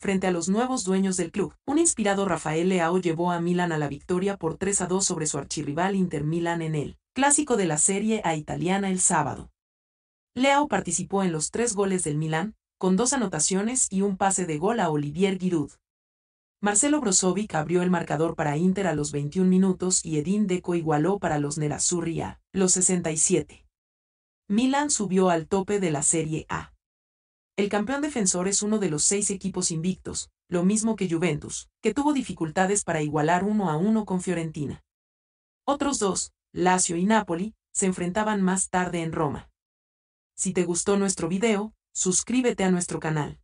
frente a los nuevos dueños del club. Un inspirado Rafael Leao llevó a Milan a la victoria por 3 a 2 sobre su archirrival Inter Milan en el clásico de la Serie A italiana el sábado. Leao participó en los tres goles del Milan, con dos anotaciones y un pase de gol a Olivier Giroud. Marcelo Brozovic abrió el marcador para Inter a los 21 minutos y Edin Deco igualó para los Nerazzurri a los 67. Milan subió al tope de la Serie A. El campeón defensor es uno de los seis equipos invictos, lo mismo que Juventus, que tuvo dificultades para igualar uno a uno con Fiorentina. Otros dos, Lazio y Napoli, se enfrentaban más tarde en Roma. Si te gustó nuestro video, suscríbete a nuestro canal.